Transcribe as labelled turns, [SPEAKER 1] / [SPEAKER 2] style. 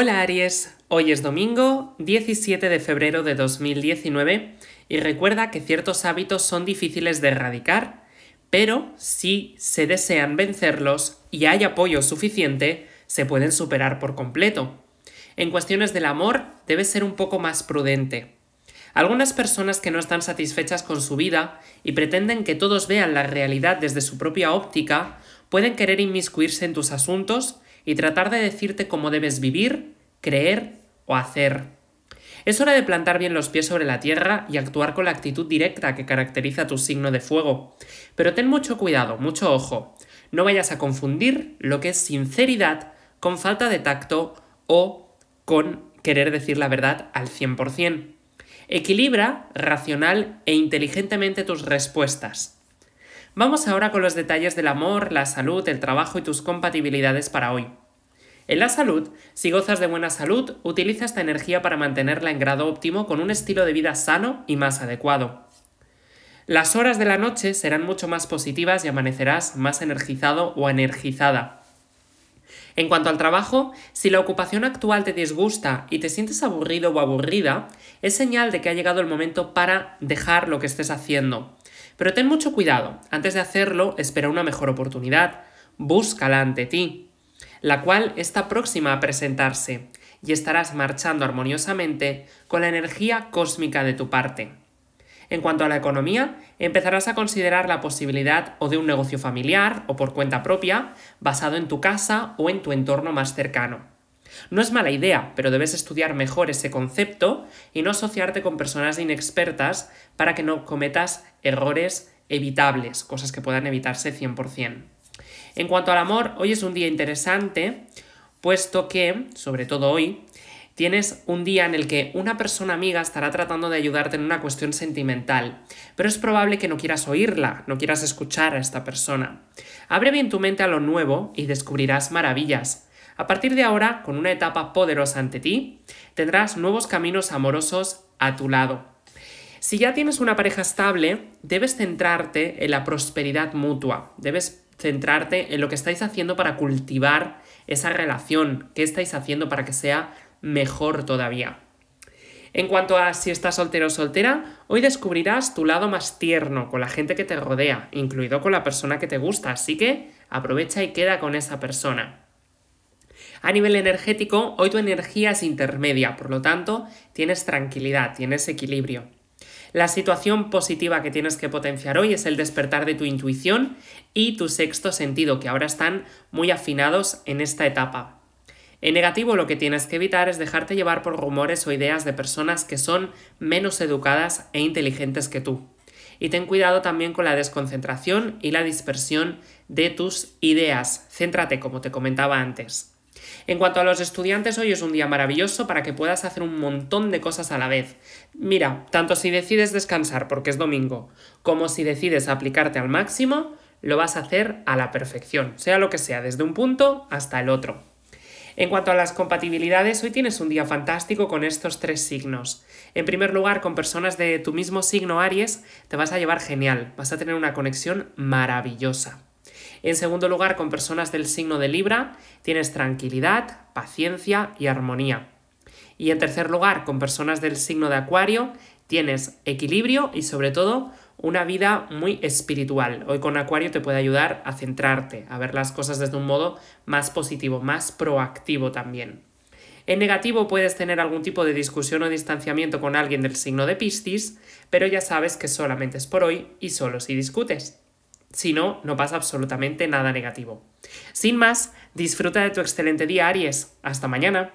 [SPEAKER 1] Hola Aries, hoy es domingo 17 de febrero de 2019 y recuerda que ciertos hábitos son difíciles de erradicar, pero si se desean vencerlos y hay apoyo suficiente, se pueden superar por completo. En cuestiones del amor, debes ser un poco más prudente. Algunas personas que no están satisfechas con su vida y pretenden que todos vean la realidad desde su propia óptica, pueden querer inmiscuirse en tus asuntos y tratar de decirte cómo debes vivir, creer o hacer. Es hora de plantar bien los pies sobre la tierra y actuar con la actitud directa que caracteriza tu signo de fuego. Pero ten mucho cuidado, mucho ojo. No vayas a confundir lo que es sinceridad con falta de tacto o con querer decir la verdad al 100%. Equilibra racional e inteligentemente tus respuestas. Vamos ahora con los detalles del amor, la salud, el trabajo y tus compatibilidades para hoy. En la salud, si gozas de buena salud, utiliza esta energía para mantenerla en grado óptimo con un estilo de vida sano y más adecuado. Las horas de la noche serán mucho más positivas y amanecerás más energizado o energizada. En cuanto al trabajo, si la ocupación actual te disgusta y te sientes aburrido o aburrida, es señal de que ha llegado el momento para dejar lo que estés haciendo. Pero ten mucho cuidado, antes de hacerlo espera una mejor oportunidad, búscala ante ti, la cual está próxima a presentarse y estarás marchando armoniosamente con la energía cósmica de tu parte. En cuanto a la economía, empezarás a considerar la posibilidad o de un negocio familiar o por cuenta propia, basado en tu casa o en tu entorno más cercano. No es mala idea, pero debes estudiar mejor ese concepto y no asociarte con personas inexpertas para que no cometas errores evitables, cosas que puedan evitarse 100%. En cuanto al amor, hoy es un día interesante, puesto que, sobre todo hoy, tienes un día en el que una persona amiga estará tratando de ayudarte en una cuestión sentimental, pero es probable que no quieras oírla, no quieras escuchar a esta persona. Abre bien tu mente a lo nuevo y descubrirás maravillas. A partir de ahora, con una etapa poderosa ante ti, tendrás nuevos caminos amorosos a tu lado. Si ya tienes una pareja estable, debes centrarte en la prosperidad mutua, debes centrarte en lo que estáis haciendo para cultivar esa relación, qué estáis haciendo para que sea mejor todavía. En cuanto a si estás soltero o soltera, hoy descubrirás tu lado más tierno con la gente que te rodea, incluido con la persona que te gusta, así que aprovecha y queda con esa persona. A nivel energético, hoy tu energía es intermedia, por lo tanto, tienes tranquilidad, tienes equilibrio. La situación positiva que tienes que potenciar hoy es el despertar de tu intuición y tu sexto sentido, que ahora están muy afinados en esta etapa. En negativo lo que tienes que evitar es dejarte llevar por rumores o ideas de personas que son menos educadas e inteligentes que tú. Y ten cuidado también con la desconcentración y la dispersión de tus ideas. Céntrate, como te comentaba antes. En cuanto a los estudiantes, hoy es un día maravilloso para que puedas hacer un montón de cosas a la vez. Mira, tanto si decides descansar porque es domingo, como si decides aplicarte al máximo, lo vas a hacer a la perfección, sea lo que sea, desde un punto hasta el otro. En cuanto a las compatibilidades, hoy tienes un día fantástico con estos tres signos. En primer lugar, con personas de tu mismo signo Aries, te vas a llevar genial, vas a tener una conexión maravillosa. En segundo lugar, con personas del signo de Libra, tienes tranquilidad, paciencia y armonía. Y en tercer lugar, con personas del signo de Acuario, tienes equilibrio y sobre todo una vida muy espiritual. Hoy con Acuario te puede ayudar a centrarte, a ver las cosas desde un modo más positivo, más proactivo también. En negativo puedes tener algún tipo de discusión o distanciamiento con alguien del signo de Piscis, pero ya sabes que solamente es por hoy y solo si discutes. Si no, no pasa absolutamente nada negativo. Sin más, disfruta de tu excelente día, Aries. Hasta mañana.